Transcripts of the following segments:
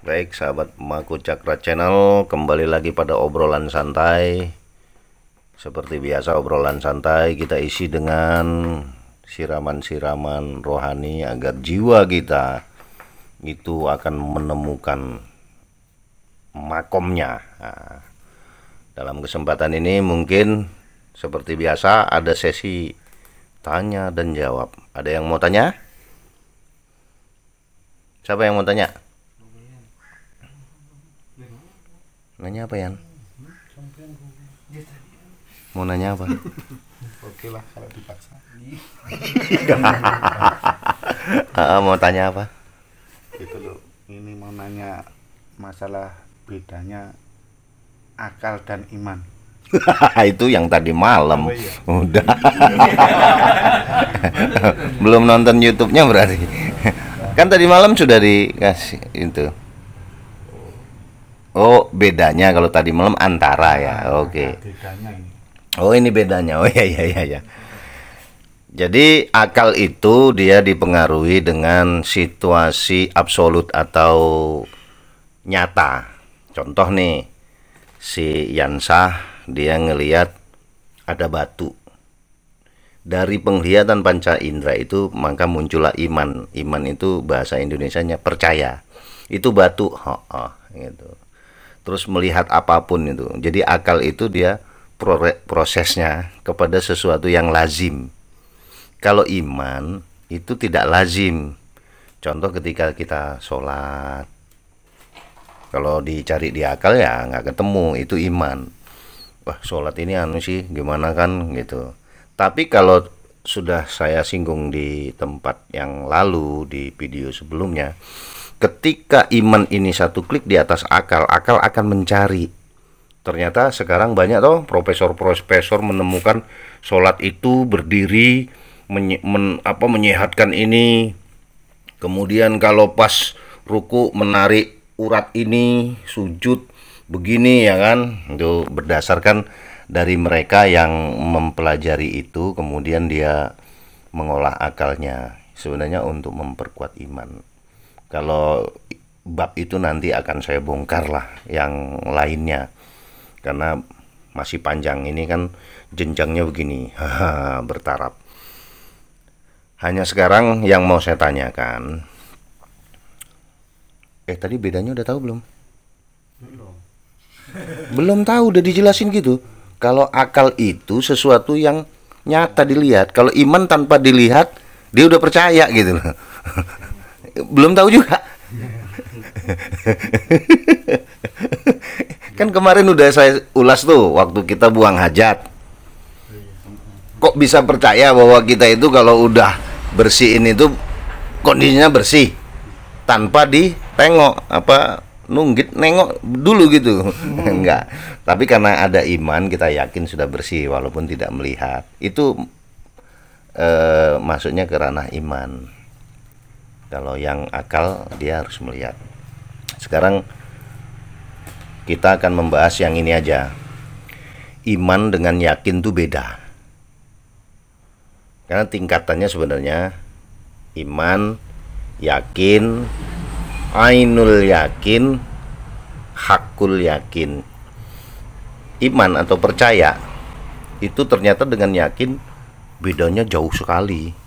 Baik sahabat Maku Cakra Channel kembali lagi pada obrolan santai Seperti biasa obrolan santai kita isi dengan siraman-siraman rohani agar jiwa kita itu akan menemukan makomnya nah, Dalam kesempatan ini mungkin seperti biasa ada sesi tanya dan jawab Ada yang mau tanya? Siapa yang mau tanya? Nanya apa Yan? Mau nanya apa? Oke lah kalau dipaksa. uh, mau tanya apa? Itu loh, ini mau nanya masalah bedanya akal dan iman. itu yang tadi malam oh, iya. udah belum nonton YouTube-nya berarti kan tadi malam sudah dikasih itu Oh, bedanya kalau tadi malam antara ya. Nah, Oke. Okay. Oh, ini bedanya. Oh ya ya ya ya. Jadi akal itu dia dipengaruhi dengan situasi absolut atau nyata. Contoh nih, si Yansah dia ngeliat ada batu. Dari penglihatan panca indera itu maka muncullah iman. Iman itu bahasa Indonesia-nya percaya. Itu batu, oh, oh, gitu terus melihat apapun itu. Jadi akal itu dia prosesnya kepada sesuatu yang lazim. Kalau iman itu tidak lazim. Contoh ketika kita sholat, kalau dicari di akal ya nggak ketemu itu iman. Wah sholat ini anu sih gimana kan gitu. Tapi kalau sudah saya singgung di tempat yang lalu di video sebelumnya ketika iman ini satu klik di atas akal, akal akan mencari. Ternyata sekarang banyak toh profesor-profesor menemukan sholat itu berdiri menye, men, apa menyehatkan ini. Kemudian kalau pas ruku menarik urat ini, sujud begini ya kan. Itu berdasarkan dari mereka yang mempelajari itu kemudian dia mengolah akalnya sebenarnya untuk memperkuat iman. Kalau bab itu nanti akan saya bongkar lah yang lainnya. Karena masih panjang ini kan jenjangnya begini. bertaraf. Hanya sekarang yang mau saya tanyakan. Eh tadi bedanya udah tahu belum? Belum. Belum tahu udah dijelasin gitu. Kalau akal itu sesuatu yang nyata dilihat. Kalau iman tanpa dilihat, dia udah percaya gitu loh. belum tahu juga. kan kemarin udah saya ulas tuh waktu kita buang hajat. Kok bisa percaya bahwa kita itu kalau udah bersihin itu kondisinya bersih tanpa di tengok apa nunggit nengok dulu gitu hmm. enggak tapi karena ada iman kita yakin sudah bersih walaupun tidak melihat itu eh, masuknya ke ranah iman kalau yang akal dia harus melihat. Sekarang kita akan membahas yang ini aja. Iman dengan yakin itu beda. Karena tingkatannya sebenarnya iman, yakin, ainul yakin, hakul yakin. Iman atau percaya itu ternyata dengan yakin bedanya jauh sekali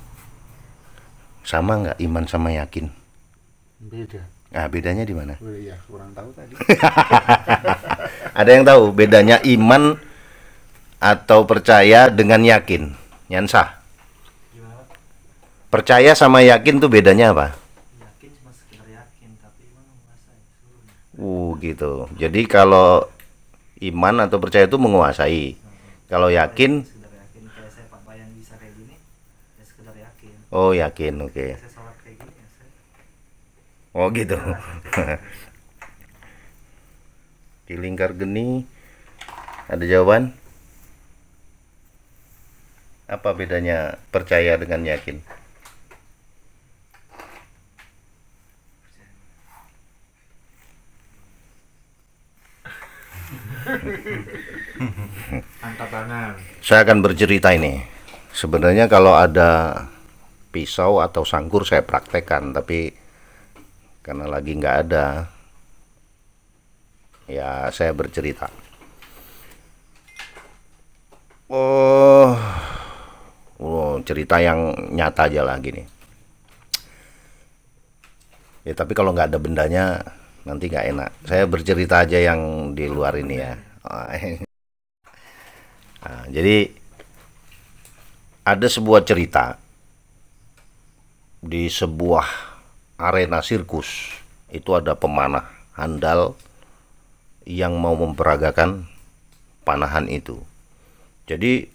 sama nggak iman sama yakin beda nah bedanya di mana Ya, kurang tahu tadi ada yang tahu bedanya iman atau percaya dengan yakin nyansa percaya sama yakin tuh bedanya apa yakin cuma sekedar yakin tapi iman menguasai uh gitu jadi kalau iman atau percaya itu menguasai kalau yakin oh yakin oke okay. Ya, oh gitu di lingkar geni ada jawaban apa bedanya percaya dengan yakin angkat tangan saya akan bercerita ini sebenarnya kalau ada pisau atau sangkur saya praktekkan tapi karena lagi nggak ada ya saya bercerita oh oh cerita yang nyata aja lah gini ya tapi kalau nggak ada bendanya nanti nggak enak saya bercerita aja yang di luar ini ya nah, jadi ada sebuah cerita di sebuah arena sirkus itu ada pemanah handal yang mau memperagakan panahan itu. Jadi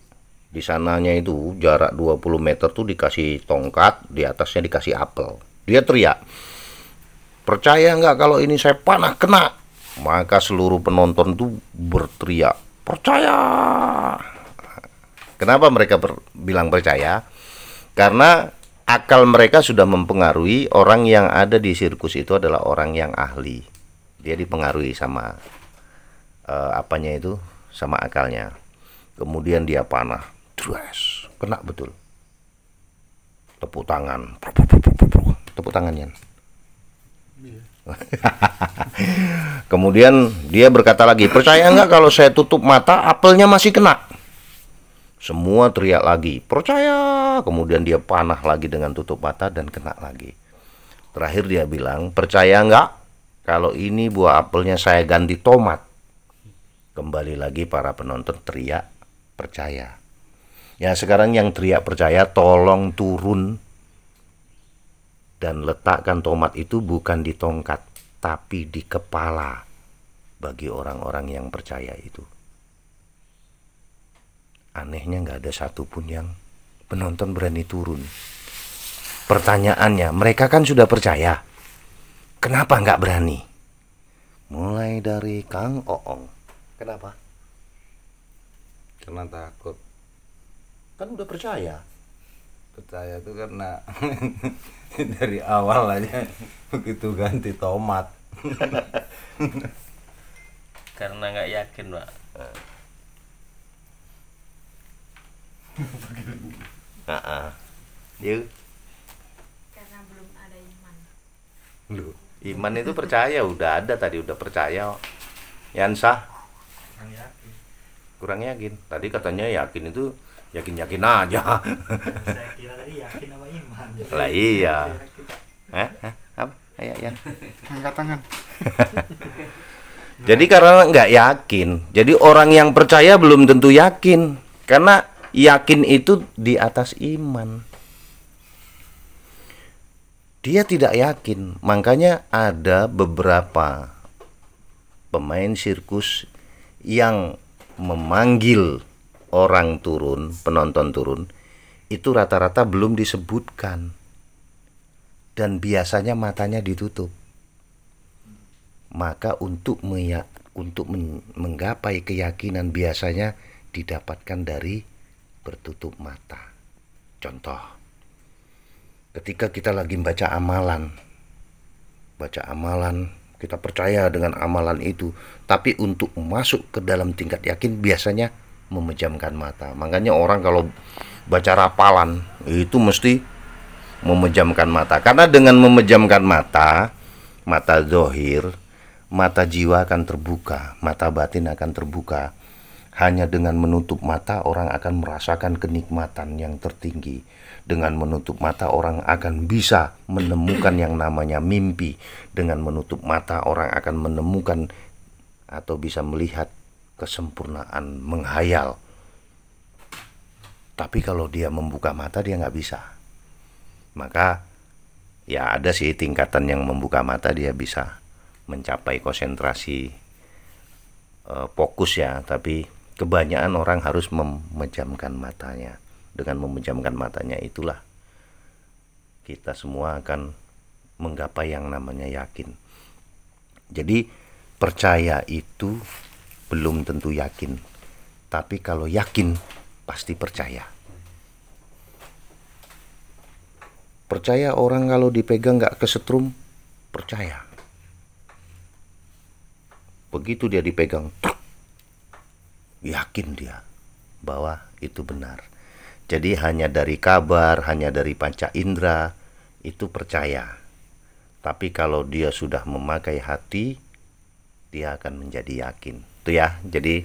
di sananya itu jarak 20 meter tuh dikasih tongkat, di atasnya dikasih apel. Dia teriak, percaya nggak kalau ini saya panah kena? Maka seluruh penonton tuh berteriak, percaya. Kenapa mereka ber bilang percaya? Karena akal mereka sudah mempengaruhi orang yang ada di sirkus itu adalah orang yang ahli. Dia dipengaruhi sama uh, apanya itu, sama akalnya. Kemudian dia panah, dress, kena betul. Tepuk tangan, tepuk tangannya. Kemudian dia berkata lagi, percaya nggak kalau saya tutup mata, apelnya masih kena. Semua teriak lagi, percaya. Kemudian dia panah lagi dengan tutup mata dan kena lagi. Terakhir dia bilang, percaya nggak? Kalau ini buah apelnya saya ganti tomat. Kembali lagi para penonton teriak percaya. Ya sekarang yang teriak percaya tolong turun dan letakkan tomat itu bukan di tongkat tapi di kepala bagi orang-orang yang percaya itu. Anehnya nggak ada satupun yang penonton berani turun. Pertanyaannya, mereka kan sudah percaya. Kenapa nggak berani? Mulai dari Kang Oong. Kenapa? Karena takut. Kan udah percaya. Percaya itu karena dari awal aja begitu ganti tomat. karena nggak yakin, Pak. Heeh. Yuk. Iya. Karena belum ada iman. Lu, iman itu percaya udah ada tadi udah percaya. Yansa. Kurang yakin. Kurang yakin. Tadi katanya yakin itu yakin-yakin aja. Saya kira tadi yakin sama iman. Lah iya. Eh Hah? Apa? Ayo, ya. Angkat tangan. Jadi karena nggak yakin. Jadi orang yang percaya belum tentu yakin. Karena yakin itu di atas iman. Dia tidak yakin, makanya ada beberapa pemain sirkus yang memanggil orang turun, penonton turun, itu rata-rata belum disebutkan. Dan biasanya matanya ditutup. Maka untuk meyak, untuk menggapai keyakinan biasanya didapatkan dari bertutup mata. Contoh, ketika kita lagi baca amalan, baca amalan, kita percaya dengan amalan itu, tapi untuk masuk ke dalam tingkat yakin biasanya memejamkan mata. Makanya orang kalau baca rapalan itu mesti memejamkan mata. Karena dengan memejamkan mata, mata zohir, mata jiwa akan terbuka, mata batin akan terbuka hanya dengan menutup mata, orang akan merasakan kenikmatan yang tertinggi. Dengan menutup mata, orang akan bisa menemukan yang namanya mimpi. Dengan menutup mata, orang akan menemukan atau bisa melihat kesempurnaan menghayal. Tapi kalau dia membuka mata, dia nggak bisa. Maka, ya, ada sih tingkatan yang membuka mata, dia bisa mencapai konsentrasi eh, fokus ya, tapi kebanyakan orang harus memejamkan matanya. Dengan memejamkan matanya itulah kita semua akan menggapai yang namanya yakin. Jadi percaya itu belum tentu yakin. Tapi kalau yakin pasti percaya. Percaya orang kalau dipegang gak kesetrum, percaya. Begitu dia dipegang, tuk, yakin dia bahwa itu benar. Jadi hanya dari kabar, hanya dari panca indera itu percaya. Tapi kalau dia sudah memakai hati, dia akan menjadi yakin. Itu ya. Jadi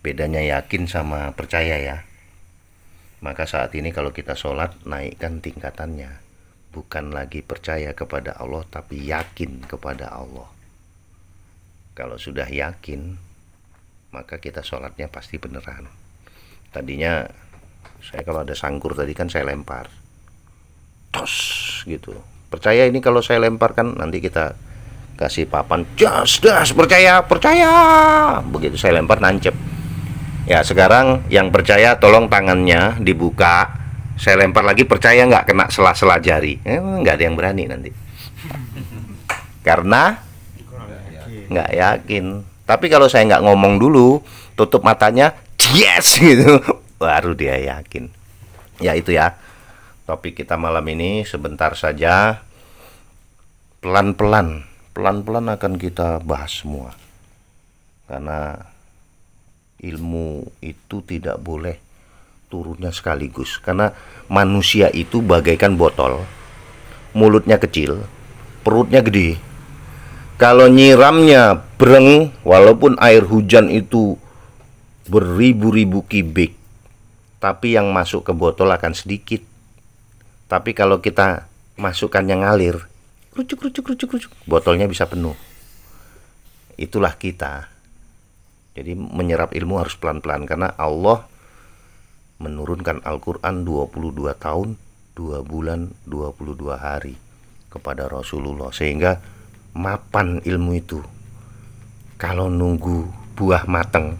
bedanya yakin sama percaya ya. Maka saat ini kalau kita sholat naikkan tingkatannya. Bukan lagi percaya kepada Allah tapi yakin kepada Allah. Kalau sudah yakin maka kita sholatnya pasti beneran tadinya saya kalau ada sangkur tadi kan saya lempar tos gitu percaya ini kalau saya lemparkan nanti kita kasih papan jas das percaya percaya begitu saya lempar nancep ya sekarang yang percaya tolong tangannya dibuka saya lempar lagi percaya nggak kena sela-sela jari eh, ada yang berani nanti karena nggak yakin tapi kalau saya nggak ngomong dulu, tutup matanya, yes gitu, baru dia yakin. Ya itu ya. Topik kita malam ini sebentar saja. Pelan-pelan, pelan-pelan akan kita bahas semua. Karena ilmu itu tidak boleh turunnya sekaligus. Karena manusia itu bagaikan botol. Mulutnya kecil, perutnya gede kalau nyiramnya breng, walaupun air hujan itu beribu-ribu kibik, tapi yang masuk ke botol akan sedikit. Tapi kalau kita masukkan yang ngalir, rucuk rucuk rucuk rucuk, botolnya bisa penuh. Itulah kita. Jadi menyerap ilmu harus pelan-pelan karena Allah menurunkan Al-Qur'an 22 tahun, 2 bulan, 22 hari kepada Rasulullah sehingga mapan ilmu itu. Kalau nunggu buah mateng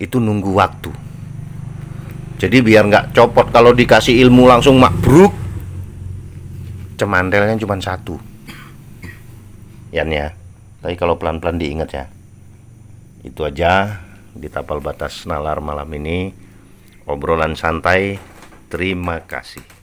itu nunggu waktu. Jadi biar nggak copot kalau dikasih ilmu langsung makbruk. Cemantelnya cuma satu. Yan ya. Tapi kalau pelan-pelan diingat ya. Itu aja di tapal batas nalar malam ini. Obrolan santai. Terima kasih.